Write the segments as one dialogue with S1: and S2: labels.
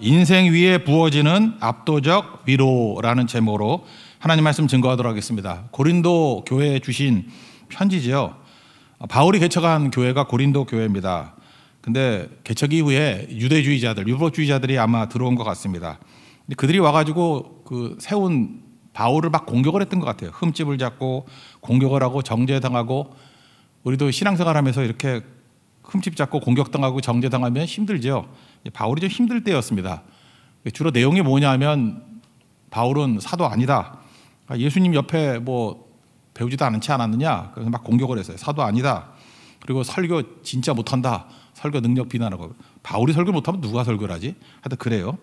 S1: 인생 위에 부어지는 압도적 위로라는 제목으로 하나님 말씀 증거하도록 하겠습니다. 고린도 교회에 주신 편지지 바울이 개척한 교회가 고린도 교회입니다. 근데 개척 이후에 유대주의자들, 유럽주의자들이 아마 들어온 것 같습니다. 그들이 와가지고 그 세운 바울을 막 공격을 했던 것 같아요. 흠집을 잡고 공격을 하고 정죄당하고 우리도 신앙생활하면서 이렇게 흠집 잡고 공격당하고 정죄당하면 힘들죠. 바울이 좀 힘들 때였습니다. 주로 내용이 뭐냐면 바울은 사도 아니다. 그러니까 예수님 옆에 뭐 배우지도 않지 않았느냐? 그래서 막 공격을 했어요. 사도 아니다. 그리고 설교 진짜 못한다. 설교 능력 비난하고 바울이 설교 못하면 누가 설교를 하지? 하여튼 그래요.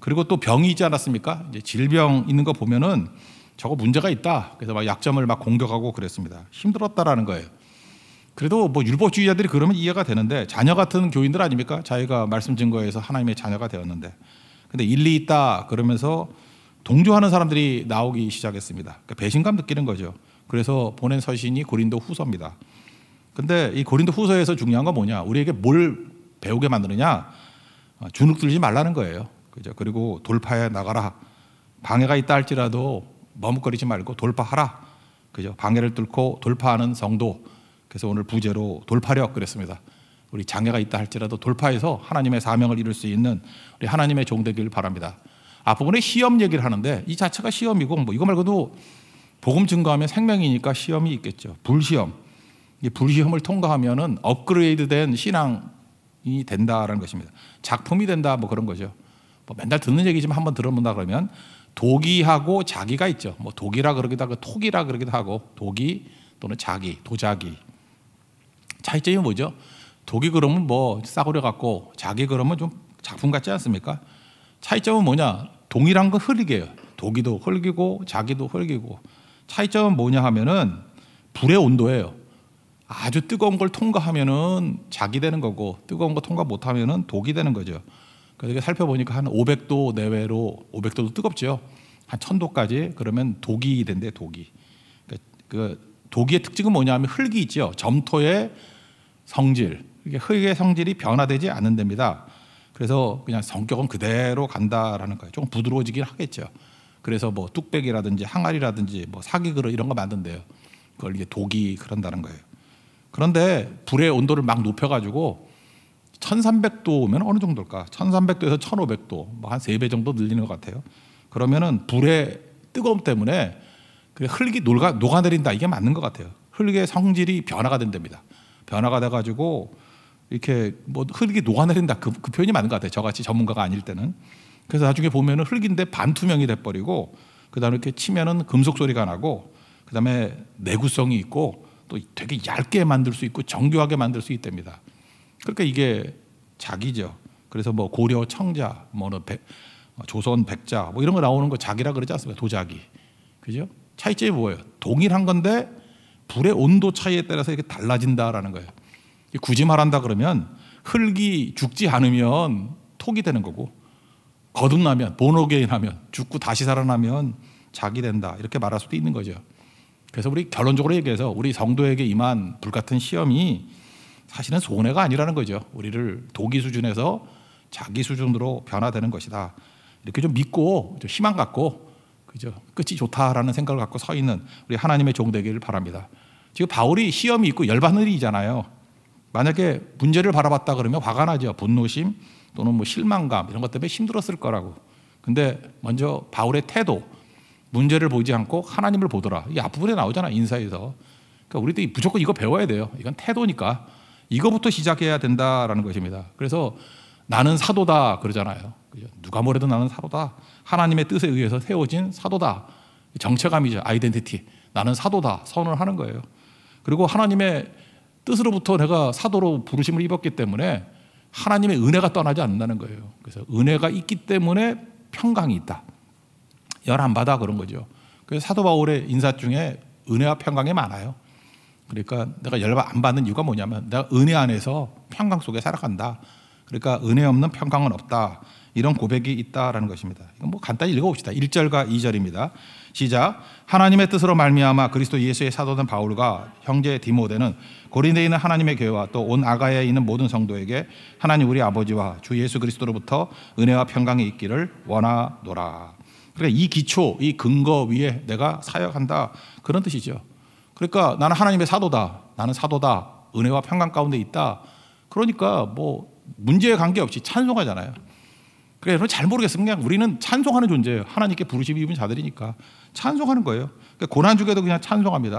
S1: 그리고 또 병이 있지 않았습니까? 이제 질병 있는 거 보면은 저거 문제가 있다. 그래서 막 약점을 막 공격하고 그랬습니다. 힘들었다라는 거예요. 그래도 뭐 율법주의자들이 그러면 이해가 되는데 자녀 같은 교인들 아닙니까? 자기가 말씀 증거에서 하나님의 자녀가 되었는데. 근데 일리 있다 그러면서 동조하는 사람들이 나오기 시작했습니다. 그러니까 배신감 느끼는 거죠. 그래서 보낸 서신이 고린도 후서입니다. 근데 이 고린도 후서에서 중요한 건 뭐냐? 우리에게 뭘 배우게 만드느냐? 어, 주눅 들지 말라는 거예요. 그죠? 그리고 돌파해 나가라. 방해가 있다 할지라도 머뭇거리지 말고 돌파하라. 그죠? 방해를 뚫고 돌파하는 성도. 그래서 오늘 부제로 돌파력 그랬습니다. 우리 장애가 있다 할지라도 돌파해서 하나님의 사명을 이룰 수 있는 우리 하나님의 종되기 바랍니다. 앞부분에 시험 얘기를 하는데 이 자체가 시험이고 뭐 이거 말고도 복음 증거하면 생명이니까 시험이 있겠죠. 불시험. 이 불시험을 통과하면은 업그레이드된 신앙이 된다라는 것입니다. 작품이 된다 뭐 그런 거죠. 뭐 맨날 듣는 얘기지만 한번 들어본다 그러면 독이하고 자기가 있죠. 뭐 독이라 그러기도 하고 톡이라 그러기도 하고 독이 또는 자기, 도자기 차이점이 뭐죠? 독이 그러면 뭐 싸구려 같고 자기 그러면 좀 작품 같지 않습니까? 차이점은 뭐냐? 동일한 거흙리게요 독이도 흙이고 자기도 흙이고 차이점은 뭐냐 하면은 불의 온도예요. 아주 뜨거운 걸 통과하면은 자기 되는 거고 뜨거운 거 통과 못하면은 독이 되는 거죠. 그래서 살펴보니까 한 500도 내외로 500도도 뜨겁죠. 한 1000도까지 그러면 독이 된대 독이. 그러니까 그, 그 독의 특징은 뭐냐면 흙이 있죠. 점토의 성질. 이게 흙의 성질이 변화되지 않는답니다. 그래서 그냥 성격은 그대로 간다라는 거예요. 조금 부드러워지긴 하겠죠. 그래서 뭐 뚝배기라든지 항아리라든지 뭐 사기 그릇 이런 거 만든대요. 그걸 이게 독이 그런다는 거예요. 그런데 불의 온도를 막 높여가지고 1300도 면 어느 정도일까? 1300도에서 1500도, 뭐 한3배 정도 늘리는 것 같아요. 그러면은 불의 뜨거움 때문에 그 흙이 녹아, 녹아내린다 이게 맞는 것 같아요. 흙의 성질이 변화가 된답니다. 변화가 돼가지고 이렇게 뭐 흙이 녹아내린다 그, 그 표현이 맞는 것 같아요. 저같이 전문가가 아닐 때는. 그래서 나중에 보면은 흙인데 반투명이 돼버리고 그다음에 이렇게 치면은 금속 소리가 나고 그다음에 내구성이 있고 또 되게 얇게 만들 수 있고 정교하게 만들 수 있답니다. 그러니까 이게 자기죠. 그래서 뭐 고려 청자 뭐 조선 백자 뭐 이런 거 나오는 거 자기라 그러지 않습니까? 도자기. 그죠? 차이점이 뭐예요? 동일한 건데 불의 온도 차이에 따라서 이렇게 달라진다라는 거예요. 굳이 말한다 그러면 흙이 죽지 않으면 톡이 되는 거고 거듭나면 본어게인하면 죽고 다시 살아나면 자기 된다 이렇게 말할 수도 있는 거죠. 그래서 우리 결론적으로 얘기해서 우리 성도에게 임한 불같은 시험이 사실은 손해가 아니라는 거죠. 우리를 도기 수준에서 자기 수준으로 변화되는 것이다. 이렇게 좀 믿고 좀 희망 갖고 그죠? 끝이 좋다라는 생각을 갖고 서 있는 우리 하나님의 종 되기를 바랍니다. 지금 바울이 시험이 있고 열받는 일이잖아요. 만약에 문제를 바라봤다 그러면 화가 나죠. 분노심 또는 뭐 실망감 이런 것 때문에 힘들었을 거라고. 근데 먼저 바울의 태도, 문제를 보지 않고 하나님을 보더라. 이 앞부분에 나오잖아 인사에서. 그러니까 우리도 무조건 이거 배워야 돼요. 이건 태도니까 이거부터 시작해야 된다라는 것입니다. 그래서 나는 사도다 그러잖아요. 누가 뭐래도 나는 사도다. 하나님의 뜻에 의해서 세워진 사도다. 정체감이죠. 아이덴티티. 나는 사도다. 선언을 하는 거예요. 그리고 하나님의 뜻으로부터 내가 사도로 부르심을 입었기 때문에 하나님의 은혜가 떠나지 않는다는 거예요. 그래서 은혜가 있기 때문에 평강이 있다. 열 안 받아 그런 거죠. 그래서 사도 바울의 인사 중에 은혜와 평강이 많아요. 그러니까 내가 열안 받는 이유가 뭐냐면 내가 은혜 안에서 평강 속에 살아간다. 그러니까 은혜 없는 평강은 없다. 이런 고백이 있다라는 것입니다. 이건 뭐 간단히 읽어봅시다. 1절과 2절입니다. 시작. 하나님의 뜻으로 말미암아 그리스도 예수의 사도된 바울과 형제 디모데는 고린도에 있는 하나님의 교회와 또 온아가에 있는 모든 성도에게 하나님 우리 아버지와 주 예수 그리스도로부터 은혜와 평강이 있기를 원하노라. 그러니까 이 기초, 이 근거 위에 내가 사역한다 그런 뜻이죠. 그러니까 나는 하나님의 사도다. 나는 사도다. 은혜와 평강 가운데 있다. 그러니까 뭐 문제에 관계없이 찬송하잖아요. 그래서 잘 모르겠으면 그냥 우리는 찬송하는 존재예요. 하나님께 부르심 입은 자들이니까 찬송하는 거예요. 그러니까 고난 중에도 그냥 찬송합니다.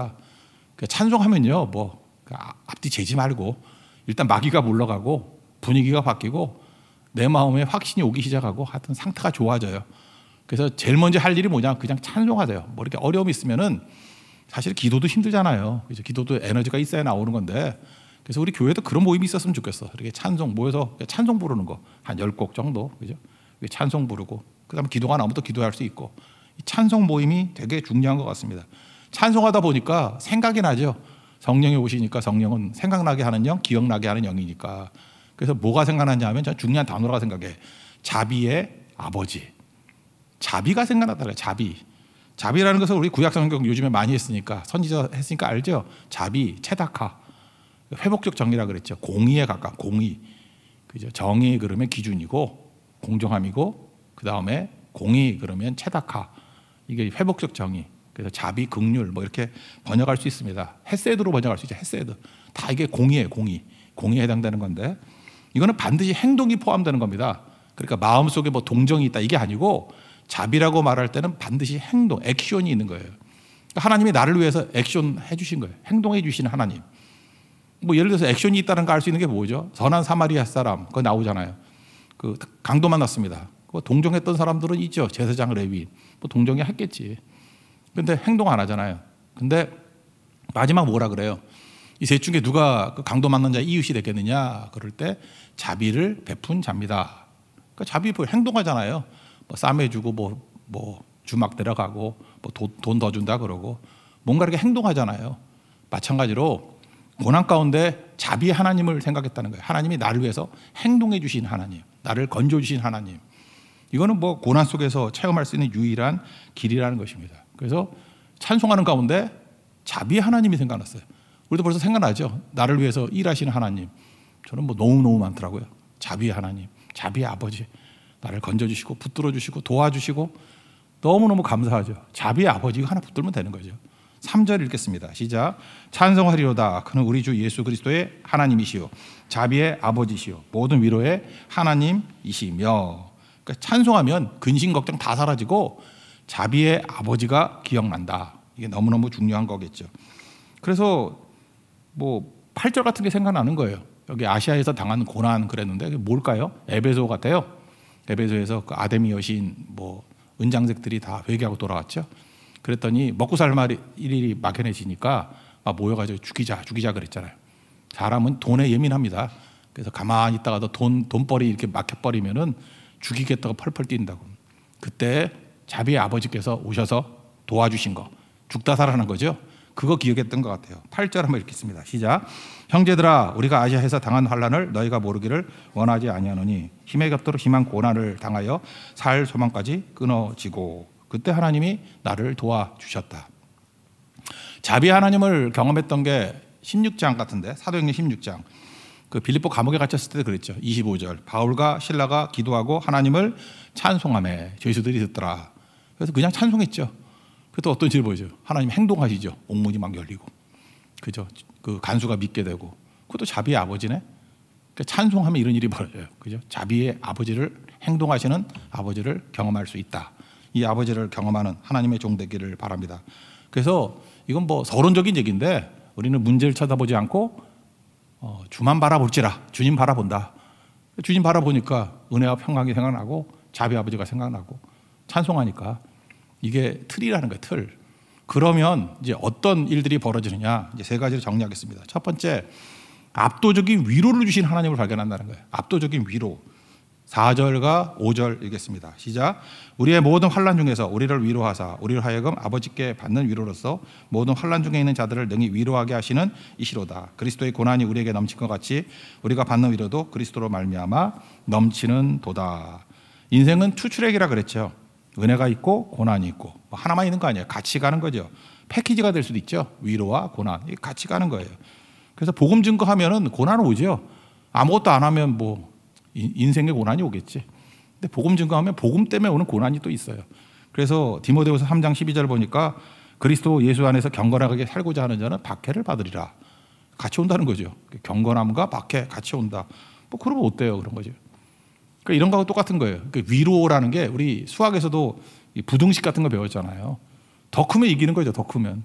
S1: 그러니까 찬송하면요, 뭐 그러니까 아, 앞뒤 재지 말고 일단 마귀가 물러가고 분위기가 바뀌고 내 마음에 확신이 오기 시작하고 하여튼 상태가 좋아져요. 그래서 제일 먼저 할 일이 뭐냐? 그냥 찬송하세요. 뭐 이렇게 어려움이 있으면은 사실 기도도 힘들잖아요. 그죠? 기도도 에너지가 있어야 나오는 건데 그래서 우리 교회도 그런 모임이 있었으면 좋겠어. 이렇게 찬송 모여서 찬송 부르는 거 한 열 곡 정도. 그죠? 찬송 부르고 그다음에 기도가 나면 또 기도할 수 있고. 찬송 모임이 되게 중요한 것 같습니다. 찬송하다 보니까 생각이 나죠. 성령이 오시니까 성령은 생각나게 하는 영, 기억나게 하는 영이니까. 그래서 뭐가 생각나냐 하면 저 중요한 단어라고 생각해. 자비의 아버지. 자비가 생각나더라. 자비. 자비라는 것은 우리 구약 성경 요즘에 많이 했으니까 선지자 했으니까 알죠. 자비, 체다카. 회복적 정의라 그랬죠. 공의에 가까운 공의. 그죠? 정의 그러면 기준이고 공정함이고 그다음에 공의 그러면 체다카. 이게 회복적 정의. 그래서 자비 극률 뭐 이렇게 번역할 수 있습니다. 헤세드로 번역할 수 있죠. 헤세드. 다 이게 공의예요, 공의. 공의에 해당되는 건데 이거는 반드시 행동이 포함되는 겁니다. 그러니까 마음속에 뭐 동정이 있다 이게 아니고 자비라고 말할 때는 반드시 행동, 액션이 있는 거예요. 그러니까 하나님이 나를 위해서 액션 해 주신 거예요. 행동해 주시 하나님. 뭐 예를 들어서 액션이 있다는 걸 알 수 있는 게 뭐죠? 선한 사마리아 사람 그거 나오잖아요. 그 강도 만났습니다. 그 동정했던 사람들은 있죠. 제사장 레위. 뭐 동정이 했겠지. 근데 행동 안 하잖아요. 근데 마지막 뭐라 그래요? 이셋 중에 누가 그 강도 만난 자 이웃이 됐겠느냐? 그럴 때 자비를 베푼 자입니다. 그러니까 자비 뭐 행동하잖아요. 뭐 싸매주고 뭐, 뭐 주막 데려가고 뭐돈더 준다 그러고 뭔가 이렇게 행동하잖아요. 마찬가지로 고난 가운데 자비 하나님을 생각했다는 거예요. 하나님이 나를 위해서 행동해 주신 하나님, 나를 건져 주신 하나님. 이거는 뭐 고난 속에서 체험할 수 있는 유일한 길이라는 것입니다. 그래서 찬송하는 가운데 자비 하나님이 생각났어요. 우리도 벌써 생각나죠. 나를 위해서 일하시는 하나님. 저는 뭐 너무너무 많더라고요. 자비 하나님, 자비 아버지. 나를 건져주시고, 붙들어주시고, 도와주시고, 너무너무 감사하죠. 자비 아버지가 하나 붙들면 되는 거죠. 3절 읽겠습니다. 시작. 찬송하리로다. 그는 우리 주 예수 그리스도의 하나님이시요 자비의 아버지시요 모든 위로의 하나님이시며. 그러니까 찬송하면 근심 걱정 다 사라지고 자비의 아버지가 기억난다. 이게 너무너무 중요한 거겠죠. 그래서 뭐 8절 같은 게 생각나는 거예요. 여기 아시아에서 당한 고난 그랬는데 뭘까요? 에베소 같아요. 에베소에서 그 아데미 여신 뭐 은장색들이 다 회개하고 돌아왔죠. 그랬더니 먹고 살 말이 일일이 막연해지니까 막 모여가지고 죽이자, 죽이자 그랬잖아요. 사람은 돈에 예민합니다. 그래서 가만히 있다가도 돈, 돈벌이 이렇게 막혀버리면은 죽이겠다고 펄펄 뛴다고. 그때 자비의 아버지께서 오셔서 도와주신 거. 죽다 살아난 거죠. 그거 기억했던 것 같아요. 8절 한번 읽겠습니다. 시작. 형제들아 우리가 아시아에서 당한 환란을 너희가 모르기를 원하지 아니하노니 힘에 겹도록 심한 고난을 당하여 살 소망까지 끊어지고 그때 하나님이 나를 도와주셨다. 자비 하나님을 경험했던 게 16장 같은데 사도행전 16장 그 빌립보 감옥에 갇혔을 때 그랬죠 25절 바울과 신라가 기도하고 하나님을 찬송함에 죄수들이 듣더라 그래서 그냥 찬송했죠 그또 어떤 질 보이죠 하나님 행동하시죠 옥문이 막 열리고 그죠 그 간수가 믿게 되고 그것도 자비의 아버지네 그러니까 찬송하면 이런 일이 벌어져요 그죠 자비의 아버지를 행동하시는 아버지를 경험할 수 있다 이 아버지를 경험하는 하나님의 종 되기를 바랍니다. 그래서 이건 뭐 서론적인 얘기인데 우리는 문제를 쳐다보지 않고 어, 주만 바라볼지라 주님 바라본다. 주님 바라보니까 은혜와 평강이 생각나고 자비 아버지가 생각나고 찬송하니까 이게 틀이라는 거예요. 틀. 그러면 이제 어떤 일들이 벌어지느냐 이제 세 가지를 정리하겠습니다. 첫 번째 압도적인 위로를 주신 하나님을 발견한다는 거예요. 압도적인 위로. 4절과 5절 읽겠습니다. 시작. 우리의 모든 환란 중에서 우리를 위로하사 우리를 하여금 아버지께 받는 위로로서 모든 환란 중에 있는 자들을 능히 위로하게 하시는 이시로다. 그리스도의 고난이 우리에게 넘친 것 같이 우리가 받는 위로도 그리스도로 말미암아 넘치는 도다. 인생은 투출액이라 그랬죠. 은혜가 있고 고난이 있고 뭐 하나만 있는 거 아니에요. 같이 가는 거죠. 패키지가 될 수도 있죠. 위로와 고난 같이 가는 거예요. 그래서 복음 증거하면은 고난 오죠. 아무것도 안 하면 뭐 인생의 고난이 오겠지. 근데 복음 증거하면 복음 때문에 오는 고난이 또 있어요. 그래서 디모데후서 3장 12절 보니까 그리스도 예수 안에서 경건하게 살고자 하는 자는 박해를 받으리라. 같이 온다는 거죠. 경건함과 박해 같이 온다. 뭐 그러면 어때요? 그런 거죠. 그러니까 이런 거하고 똑같은 거예요. 그러니까 위로라는 게 우리 수학에서도 부등식 같은 거 배웠잖아요. 더 크면 이기는 거죠. 더 크면.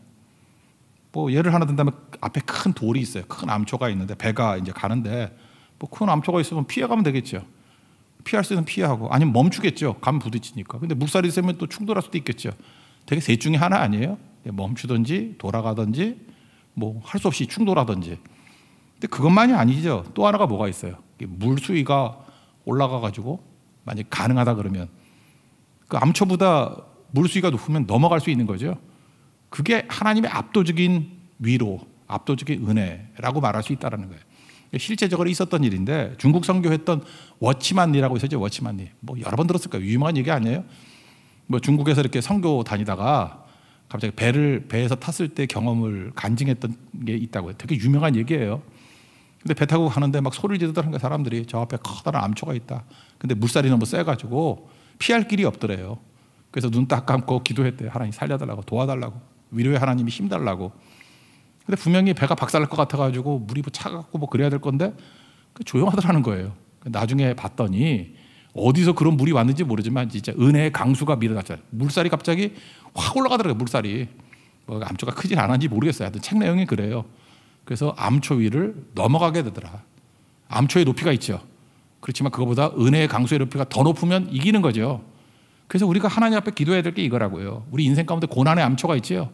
S1: 뭐 예를 하나 든다면 앞에 큰 돌이 있어요. 큰 암초가 있는데 배가 이제 가는데 뭐큰 암초가 있으면 피해가면 되겠죠. 피할 수는 피하고 아니면 멈추겠죠. 감 부딪히니까. 근데 물살이 세면 또 충돌할 수도 있겠죠. 되게 셋 중에 하나 아니에요? 네, 멈추든지 돌아가든지 뭐 할 수 없이 충돌하든지. 근데 그것만이 아니죠. 또 하나가 뭐가 있어요? 물 수위가 올라가 가지고 만약 가능하다 그러면 그 암초보다 물 수위가 높으면 넘어갈 수 있는 거죠. 그게 하나님의 압도적인 위로, 압도적인 은혜라고 말할 수 있다라는 거예요. 실제적으로 있었던 일인데 중국 선교했던 워치만리라고 있었죠. 워치만리. 뭐 여러 번 들었을 거예요. 유명한 얘기 아니에요? 뭐 중국에서 이렇게 선교 다니다가 갑자기 배를 배에서 탔을 때 경험을 간증했던 게 있다고요. 되게 유명한 얘기예요. 근데 배 타고 가는데 막 소리를 지르더라는 거 사람들이 저 앞에 커다란 암초가 있다. 근데 물살이 너무 세가지고 피할 길이 없더래요. 그래서 눈 딱 감고 기도했대요. 하나님 살려달라고 도와달라고 위로의 하나님이 힘 달라고. 근데 분명히 배가 박살날 것 같아가지고 물이 뭐차갖고뭐 그래야 될 건데 조용하더라는 거예요. 나중에 봤더니 어디서 그런 물이 왔는지 모르지만 진짜 은혜의 강수가 밀어났요 물살이 갑자기 확 올라가더라고요. 물살이. 뭐 암초가 크진 않았는지 모르겠어요. 하여튼 책 내용이 그래요. 그래서 암초 위를 넘어가게 되더라. 암초의 높이가 있죠. 그렇지만 그거보다 은혜의 강수의 높이가 더 높으면 이기는 거죠. 그래서 우리가 하나님 앞에 기도해야 될 게 이거라고요. 우리 인생 가운데 고난의 암초가 있지요.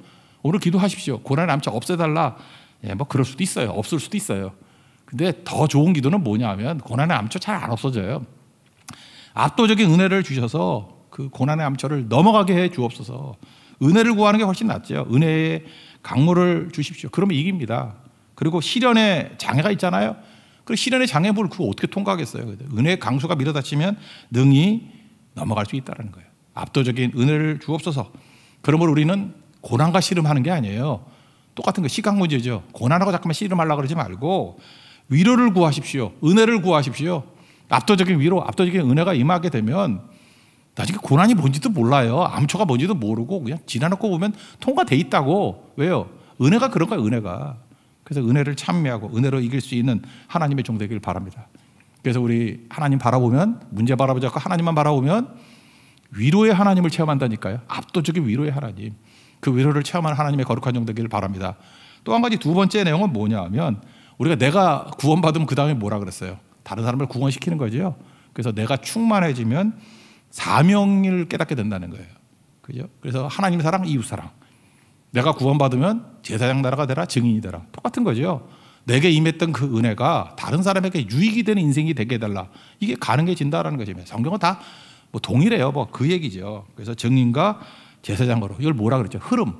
S1: 오늘 기도하십시오. 고난 의 암차 없애달라. 예, 뭐 그럴 수도 있어요. 없을 수도 있어요. 근데 더 좋은 기도는 뭐냐면 고난의 암초 잘 안 없어져요. 압도적인 은혜를 주셔서 그 고난의 암초를 넘어가게 해 주옵소서. 은혜를 구하는 게 훨씬 낫죠. 은혜의 강물을 주십시오. 그러면 이깁니다. 그리고 시련의 장애가 있잖아요. 그 시련의 장애물 을 그거 어떻게 통과하겠어요? 은혜의 강수가 밀어닥치면 능히 넘어갈 수 있다는 거예요. 압도적인 은혜를 주옵소서. 그러므로 우리는 고난과 씨름하는 게 아니에요. 똑같은 거 시각 문제죠. 고난하고 잠깐만 씨름하려고 그러지 말고 위로를 구하십시오. 은혜를 구하십시오. 압도적인 위로, 압도적인 은혜가 임하게 되면 나중에 고난이 뭔지도 몰라요. 암초가 뭔지도 모르고 그냥 지나놓고 보면 통과돼 있다고. 왜요? 은혜가 그런 거예 은혜가. 그래서 은혜를 찬미하고 은혜로 이길 수 있는 하나님의 종되길 바랍니다. 그래서 우리 하나님 바라보면 문제 바라보지 않고 하나님만 바라보면 위로의 하나님을 체험한다니까요. 압도적인 위로의 하나님. 그 위로를 체험하는 하나님의 거룩한 종 되기를 바랍니다. 또 한 가지 두 번째 내용은 뭐냐 하면 우리가 내가 구원받으면 그 다음에 뭐라 그랬어요? 다른 사람을 구원시키는 거지요. 그래서 내가 충만해지면 사명을 깨닫게 된다는 거예요. 그죠? 그래서 하나님 사랑, 이웃 사랑. 내가 구원받으면 제사장 나라가 되라, 증인이 되라. 똑같은 거죠. 내게 임했던 그 은혜가 다른 사람에게 유익이 되는 인생이 되게 해달라. 이게 가능해진다라는 것입니다. 성경은 다뭐 동일해요. 뭐 그 얘기죠. 그래서 증인과 제사장 으로 이걸 뭐라 그랬죠? 흐름.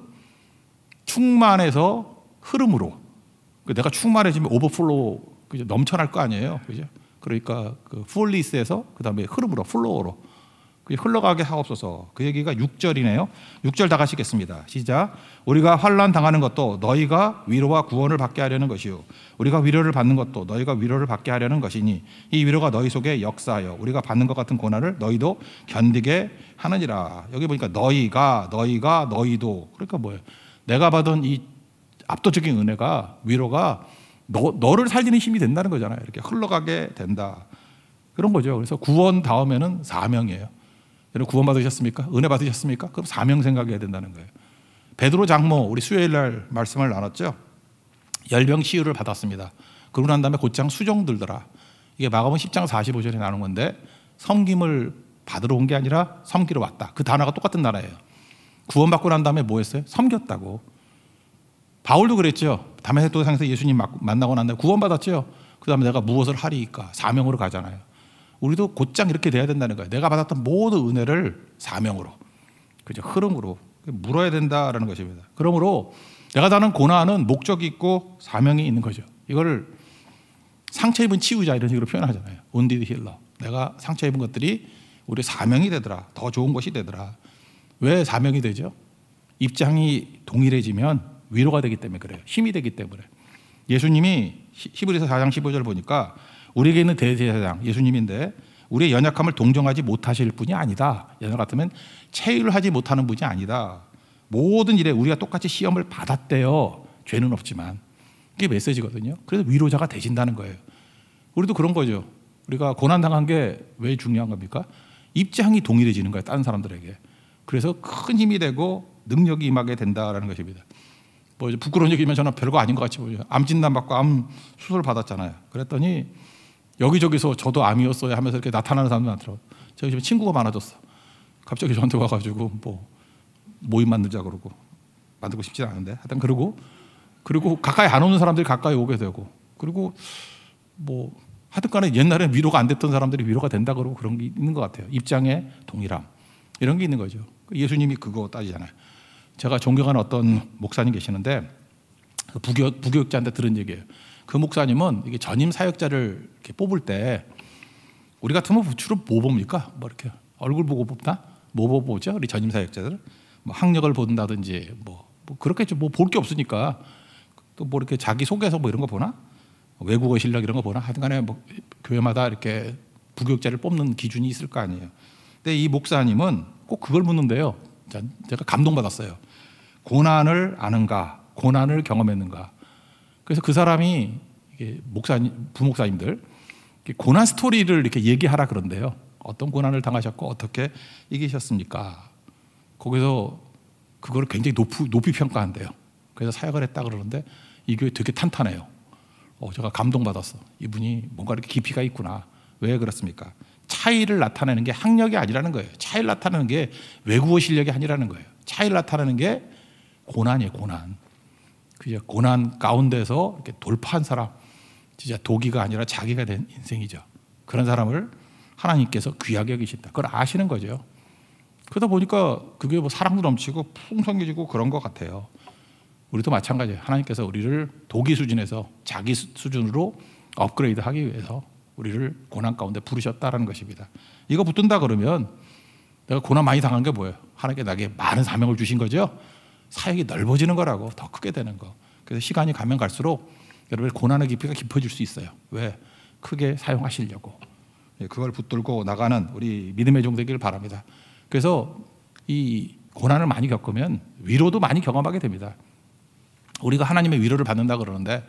S1: 충만해서 흐름으로. 그 내가 충만해지면 오버플로우 넘쳐날 거 아니에요. 그죠? 그러니까 그 풀리스에서 그다음에 흐름으로 플로어로 흘러가게 하옵소서. 그 얘기가 6절이네요. 6절 다가시겠습니다 시작. 우리가 환란 당하는 것도 너희가 위로와 구원을 받게 하려는 것이요. 우리가 위로를 받는 것도 너희가 위로를 받게 하려는 것이니 이 위로가 너희 속에 역사하여 우리가 받는 것 같은 고난을 너희도 견디게 하느니라. 여기 보니까 너희가 너희가 너희도 그러니까 뭐예요? 내가 받은 이 압도적인 은혜가 위로가 너, 너를 살리는 힘이 된다는 거잖아요. 이렇게 흘러가게 된다. 그런 거죠. 그래서 구원 다음에는 사명이에요. 여러분 구원 받으셨습니까? 은혜 받으셨습니까? 그럼 사명 생각해야 된다는 거예요. 베드로 장모 우리 수요일 날 말씀을 나눴죠. 열병 치유를 받았습니다. 그러고 난 다음에 곧장 수종 들더라. 이게 마가복음 10장 45절에 나오는 건데 섬김을 받으러 온 게 아니라 섬기러 왔다. 그 단어가 똑같은 단어예요. 구원받고 난 다음에 뭐 했어요? 섬겼다고. 바울도 그랬죠. 담에도 상에서 예수님 만나고 난 다음에 구원받았죠. 그 다음에 내가 무엇을 하리까? 사명으로 가잖아요. 우리도 곧장 이렇게 돼야 된다는 거예요. 내가 받았던 모든 은혜를 사명으로, 그죠? 흐름으로 물어야 된다라는 것입니다. 그러므로 내가 다는 고난은 목적이 있고 사명이 있는 거죠. 이걸 상처 입은 치유자 이런 식으로 표현하잖아요. 온디드 힐러. 내가 상처 입은 것들이 우리 사명이 되더라. 더 좋은 것이 되더라. 왜 사명이 되죠? 입장이 동일해지면 위로가 되기 때문에 그래요. 힘이 되기 때문에. 예수님이 히브리서 4장 15절 보니까 우리에게 있는 대제사장 예수님인데 우리의 연약함을 동정하지 못하실 분이 아니다. 옛날 같으면 체유를 하지 못하는 분이 아니다. 모든 일에 우리가 똑같이 시험을 받았대요. 죄는 없지만. 그게 메시지거든요. 그래서 위로자가 되신다는 거예요. 우리도 그런 거죠. 우리가 고난당한 게 왜 중요한 겁니까? 입장이 동일해지는 거예요. 다른 사람들에게. 그래서 큰 힘이 되고 능력이 임하게 된다라는 것입니다. 뭐 부끄러운 얘기면 저는 별거 아닌 것 같이 보죠. 암 진단 받고 암 수술 받았잖아요. 그랬더니 여기저기서 저도 암이었어요 하면서 이렇게 나타나는 사람들 많더라고요. 제가 지 친구가 많아졌어. 갑자기 저한테 와가지고 뭐 모임 만들자 그러고 만들고 싶지 않은데 하여튼 그러고 그리고 가까이 안 오는 사람들이 가까이 오게 되고 그리고 뭐 하여튼 간에 옛날에 위로가 안 됐던 사람들이 위로가 된다 그러고 그런 게 있는 것 같아요. 입장의 동일함. 이런 게 있는 거죠. 예수님이 그거 따지잖아요. 제가 존경하는 어떤 목사님 계시는데 부교, 부교육자한테 들은 얘기예요. 그 목사님은 이게 전임 사역자를 이렇게 뽑을 때 우리 같으면 주로 뭐 봅니까? 뭐 이렇게 얼굴 보고 뽑나? 뭐 보죠? 우리 전임 사역자들 뭐 학력을 본다든지 뭐, 뭐 그렇게 뭐 좀뭐볼게 없으니까 또 뭐 이렇게 자기 소개서 뭐 이런 거 보나? 외국어 실력 이런 거 보나? 하여튼간에 뭐 교회마다 이렇게 부교육자를 뽑는 기준이 있을 거 아니에요. 근데 이 목사님은 꼭 그걸 묻는데요. 제가 감동받았어요. 고난을 아는가? 고난을 경험했는가? 그래서 그 사람이 목사님, 부목사님들 고난 스토리를 이렇게 얘기하라 그런데요. 어떤 고난을 당하셨고 어떻게 이기셨습니까? 거기서 그걸 굉장히 높이, 높이 평가한대요. 그래서 사역을 했다 그러는데 이 교회 되게 탄탄해요. 어, 제가 감동받았어. 이분이 뭔가 이렇게 깊이가 있구나. 왜 그렇습니까? 차이를 나타내는 게 학력이 아니라는 거예요. 차이를 나타내는 게 외국어 실력이 아니라는 거예요. 차이를 나타내는 게 고난이에요, 고난. 그죠? 고난 가운데서 이렇게 돌파한 사람, 진짜 도기가 아니라 자기가 된 인생이죠. 그런 사람을 하나님께서 귀하게 여기신다. 그걸 아시는 거죠. 그러다 보니까 그게 뭐 사랑도 넘치고 풍성해지고 그런 것 같아요. 우리도 마찬가지예요. 하나님께서 우리를 도기 수준에서 자기 수준으로 업그레이드 하기 위해서 우리를 고난 가운데 부르셨다라는 것입니다. 이거 붙든다 그러면 내가 고난 많이 당한 게 뭐예요? 하나님께 나에게 많은 사명을 주신 거죠? 사역이 넓어지는 거라고 더 크게 되는 거. 그래서 시간이 가면 갈수록 여러분의 고난의 깊이가 깊어질 수 있어요. 왜? 크게 사용하시려고. 예, 그걸 붙들고 나가는 우리 믿음의 종 되기를 바랍니다. 그래서 이 고난을 많이 겪으면 위로도 많이 경험하게 됩니다. 우리가 하나님의 위로를 받는다 그러는데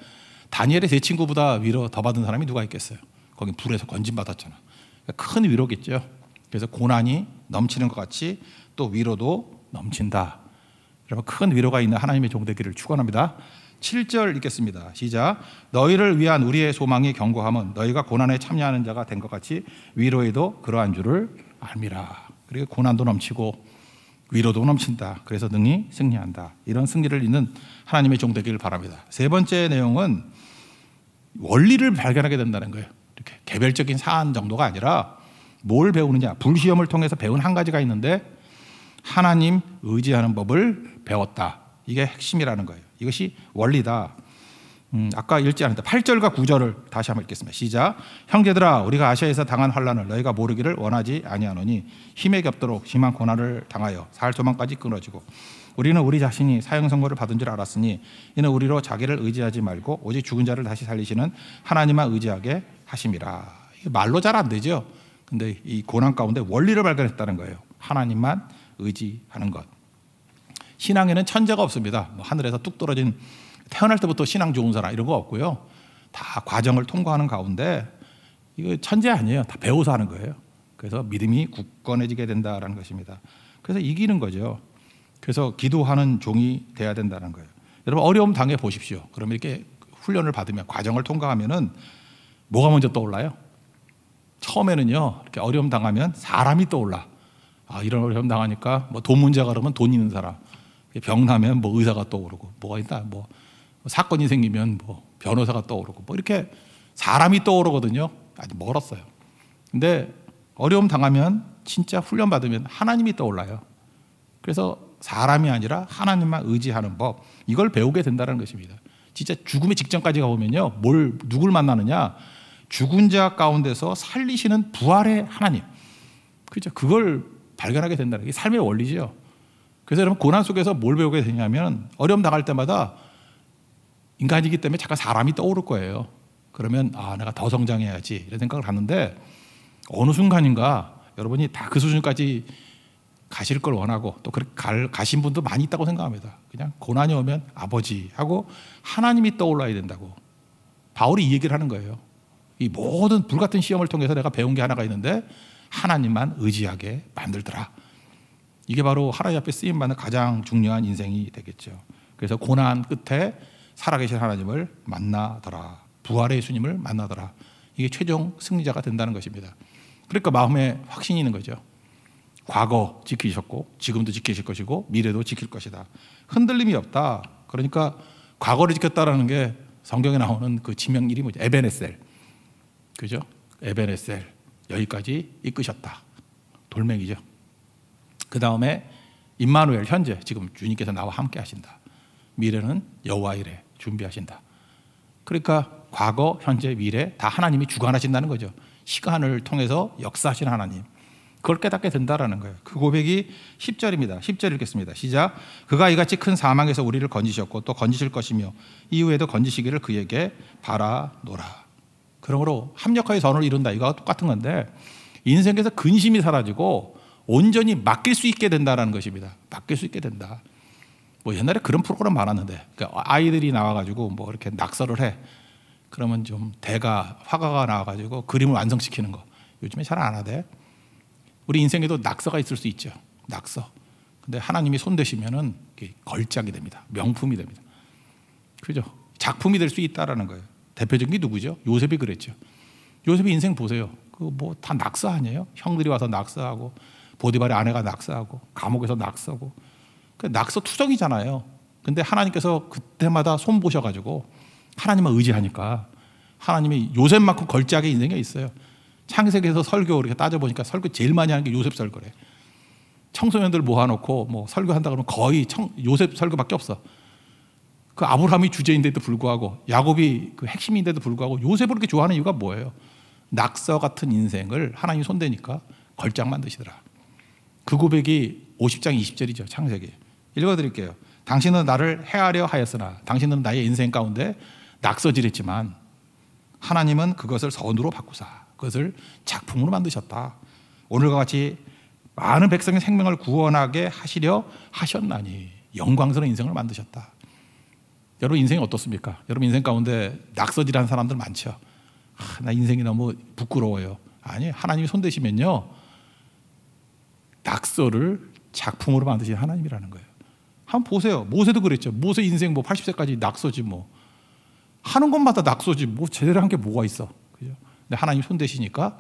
S1: 다니엘의 세 친구보다 위로 더 받은 사람이 누가 있겠어요? 거기 불에서 건진 받았잖아. 그러니까 큰 위로겠죠. 그래서 고난이 넘치는 것 같이 또 위로도 넘친다. 여러분 큰 위로가 있는 하나님의 종되기를 축원합니다. 7절 읽겠습니다. 시작. 너희를 위한 우리의 소망이 견고함은 너희가 고난에 참여하는 자가 된 것 같이 위로에도 그러한 줄을 알미라. 그리고 고난도 넘치고 위로도 넘친다. 그래서 능히 승리한다. 이런 승리를 잇는 하나님의 종 되기를 바랍니다. 세 번째 내용은 원리를 발견하게 된다는 거예요. 이렇게 개별적인 사안 정도가 아니라 뭘 배우느냐. 불시험을 통해서 배운 한 가지가 있는데 하나님 의지하는 법을 배웠다. 이게 핵심이라는 거예요. 이것이 원리다. 음, 아까 읽지 않았다. 8절과 9절을 다시 한번 읽겠습니다. 시작. 형제들아 우리가 아시아에서 당한 환란을 너희가 모르기를 원하지 아니하노니 힘에 겹도록 심한 고난을 당하여 살조망까지 끊어지고 우리는 우리 자신이 사형 선고를 받은 줄 알았으니 이는 우리로 자기를 의지하지 말고 오직 죽은 자를 다시 살리시는 하나님만 의지하게 하심이라. 말로 잘 안 되죠. 근데 이 고난 가운데 원리를 발견했다는 거예요. 하나님만 의지하는 것. 신앙에는 천재가 없습니다. 뭐 하늘에서 뚝 떨어진 태어날 때부터 신앙 좋은 사람 이런 거 없고요. 다 과정을 통과하는 가운데 이거 천재 아니에요. 다 배워서 하는 거예요. 그래서 믿음이 굳건해지게 된다라는 것입니다. 그래서 이기는 거죠. 그래서 기도하는 종이 돼야 된다는 거예요. 여러분 어려움 당해 보십시오. 그러면 이렇게 훈련을 받으면 과정을 통과하면은 뭐가 먼저 떠올라요? 처음에는요 이렇게 어려움 당하면 사람이 떠올라. 아, 이런 어려움 당하니까 뭐 돈 문제가 그러면 돈 있는 사람. 병 나면 뭐 의사가 떠오르고 뭐가 있다. 뭐 사건이 생기면 뭐 변호사가 떠오르고 뭐 이렇게 사람이 떠오르거든요. 아직 멀었어요. 근데 어려움 당하면 진짜 훈련 받으면 하나님이 떠올라요. 그래서 사람이 아니라 하나님만 의지하는 법 이걸 배우게 된다는 것입니다. 진짜 죽음의 직전까지 가보면요, 뭘 누굴 만나느냐? 죽은 자 가운데서 살리시는 부활의 하나님. 그죠? 그걸 발견하게 된다는 게 삶의 원리죠. 그래서 여러분 고난 속에서 뭘 배우게 되냐면 어려움 당할 때마다 인간이기 때문에 잠깐 사람이 떠오를 거예요. 그러면 아 내가 더 성장해야지 이런 생각을 하는데 어느 순간인가 여러분이 다 그 수준까지 가실 걸 원하고 또 그렇게 갈, 가신 분도 많이 있다고 생각합니다. 그냥 고난이 오면 아버지 하고 하나님이 떠올라야 된다고 바울이 이 얘기를 하는 거예요. 이 모든 불같은 시험을 통해서 내가 배운 게 하나가 있는데 하나님만 의지하게 만들더라. 이게 바로 하나님 앞에 쓰임 받는 가장 중요한 인생이 되겠죠. 그래서 고난 끝에 살아계신 하나님을 만나더라. 부활의 예수님을 만나더라. 이게 최종 승리자가 된다는 것입니다. 그러니까 마음에 확신이 있는 거죠. 과거 지키셨고 지금도 지키실 것이고 미래도 지킬 것이다. 흔들림이 없다. 그러니까 과거를 지켰다라는 게 성경에 나오는 그 지명 이름이 에베네셀. 그죠? 에베네셀. 여기까지 이끄셨다. 돌멩이죠. 그 다음에 임마누엘 현재 지금 주님께서 나와 함께 하신다. 미래는 여호와 이래 준비하신다. 그러니까 과거, 현재, 미래 다 하나님이 주관하신다는 거죠. 시간을 통해서 역사하신 하나님. 그걸 깨닫게 된다라는 거예요. 그 고백이 10절입니다. 10절 읽겠습니다. 시작. 그가 이같이 큰 사망에서 우리를 건지셨고 또 건지실 것이며 이후에도 건지시기를 그에게 바라노라. 그러므로 합력하여 선을 이룬다 이거와 똑같은 건데 인생에서 근심이 사라지고 온전히 맡길 수 있게 된다라는 것입니다. 맡길 수 있게 된다. 뭐 옛날에 그런 프로그램 많았는데 그러니까 아이들이 나와가지고 뭐 이렇게 낙서를 해 그러면 좀 대가 화가가 나와가지고 그림을 완성시키는 거 요즘에 잘 안 하대. 우리 인생에도 낙서가 있을 수 있죠. 낙서. 근데 하나님이 손 대시면은 걸작이 됩니다. 명품이 됩니다. 그죠? 작품이 될 수 있다라는 거예요. 대표적인 게 누구죠? 요셉이 그랬죠. 요셉이 인생 보세요. 그 뭐 다 낙사 아니에요? 형들이 와서 낙사하고 보디발의 아내가 낙사하고 감옥에서 낙사고 그 그러니까 낙서 투정이잖아요. 근데 하나님께서 그때마다 손 보셔가지고 하나님만 의지하니까 하나님이 요셉만큼 걸작의 인생에 있어요. 창세기에서 설교 이렇게 따져보니까 설교 제일 많이 하는 게 요셉 설교래. 청소년들 모아놓고 뭐 설교한다 그러면 거의 청, 요셉 설교밖에 없어. 그 아브라함이 주제인데도 불구하고 야곱이 그 핵심인데도 불구하고 요셉을 그렇게 좋아하는 이유가 뭐예요? 낙서 같은 인생을 하나님 손대니까 걸작 만드시더라. 그 고백이 50장 20절이죠. 창세기. 읽어드릴게요. 당신은 나를 헤아려 하였으나 당신은 나의 인생 가운데 낙서질했지만 하나님은 그것을 선으로 바꾸사 그것을 작품으로 만드셨다. 오늘과 같이 많은 백성의 생명을 구원하게 하시려 하셨나니 영광스러운 인생을 만드셨다. 여러분 인생이 어떻습니까? 여러분 인생 가운데 낙서질한 사람들 많죠. 아, 나 인생이 너무 부끄러워요. 아니 하나님이 손 대시면요 낙서를 작품으로 만드신 하나님이라는 거예요. 한번 보세요. 모세도 그랬죠. 모세 인생 뭐 80세까지 낙서지 뭐 하는 것마다 낙서지 뭐 제대로 한 게 뭐가 있어. 그죠? 근데 하나님 손 대시니까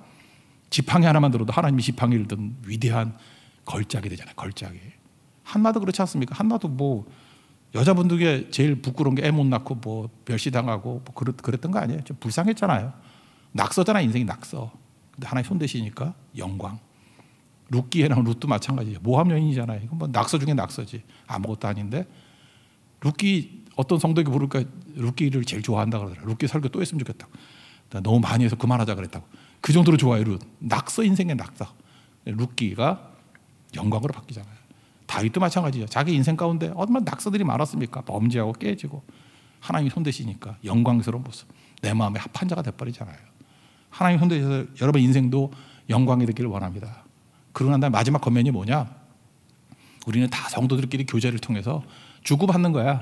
S1: 지팡이 하나만 들어도 하나님이 지팡이를 든 위대한 걸작이 되잖아요. 걸작이 한나도 그렇지 않습니까? 한나도 뭐 여자분들에게 제일 부끄러운 게 애 못 낳고 뭐 멸시당하고 뭐 그랬, 그랬던 거 아니에요? 좀 불쌍했잖아요. 낙서잖아, 인생이 낙서. 근데 하나의 손 대시니까 영광. 룻기에 나온 룻도 마찬가지죠. 예 모함여인이잖아요. 이건 뭐 낙서 중에 낙서지. 아무것도 아닌데 룻기 어떤 성덕이 부를까 룻기를 제일 좋아한다 그러더라. 룻기 설교 또 했으면 좋겠다. 너무 많이 해서 그만하자 그랬다고. 그 정도로 좋아해 룻. 낙서 인생의 낙서. 네, 룻기가 영광으로 바뀌잖아요. 다윗도 마찬가지죠. 자기 인생 가운데 얼마나 낙서들이 많았습니까? 범죄하고 깨지고 하나님 이손 대시니까 영광스러운 모습. 내 마음에 합한 자가 돼버리잖아요. 하나님 이손 대셔서 여러분 인생도 영광이 되기를 원합니다. 그러고 난 마지막 겉면이 뭐냐? 우리는 다 성도들끼리 교제를 통해서 주고받는 거야.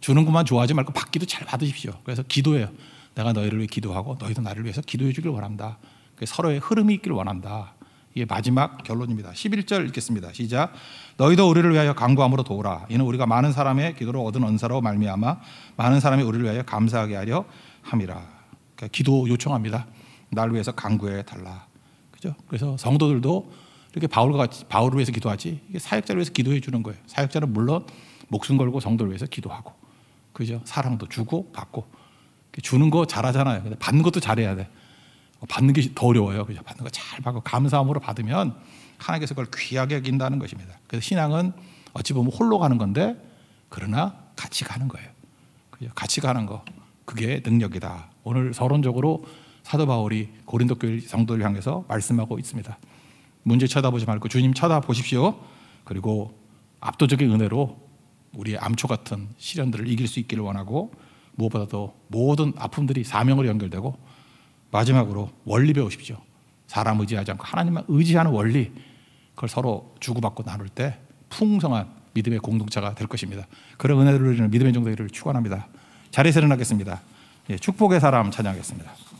S1: 주는 것만 좋아하지 말고 받기도 잘 받으십시오. 그래서 기도해요. 내가 너희를 위해 기도하고 너희도 나를 위해서 기도해 주길 원한다. 서로의 흐름이 있기를 원한다. 이게 예, 마지막 결론입니다. 11절 읽겠습니다. 시작. 너희도 우리를 위하여 간구함으로 도우라. 이는 우리가 많은 사람의 기도로 얻은 은사로 말미암아 많은 사람이 우리를 위하여 감사하게 하려 함이라. 그러니까 기도 요청합니다. 날 위해서 간구해 달라. 그죠? 그래서 성도들도 이렇게 바울과 같이 바울을 위해서 기도하지. 이게 사역자를 위해서 기도해 주는 거예요. 사역자는 물론 목숨 걸고 성도를 위해서 기도하고. 그죠? 사랑도 주고 받고. 주는 거 잘하잖아요. 근데 받는 것도 잘해야 돼. 어, 받는 게 더 어려워요. 그죠? 받는 거 잘 받고 감사함으로 받으면 하나님께서 그걸 귀하게 여긴다는 것입니다. 그래서 신앙은 어찌 보면 홀로 가는 건데 그러나 같이 가는 거예요. 그죠? 같이 가는 거 그게 능력이다. 오늘 서론적으로 사도 바울이 고린도 교회 성도를 향해서 말씀하고 있습니다. 문제 쳐다보지 말고 주님 쳐다보십시오. 그리고 압도적인 은혜로 우리의 암초 같은 시련들을 이길 수 있기를 원하고 무엇보다도 모든 아픔들이 사명으로 연결되고 마지막으로 원리 배우십시오. 사람 의지하지 않고 하나님만 의지하는 원리. 그걸 서로 주고받고 나눌 때 풍성한 믿음의 공동체가 될 것입니다. 그런 은혜를 누리는 믿음의 정도를 축원합니다. 자리에서 일어나겠습니다. 예, 축복의 사람 찬양하겠습니다.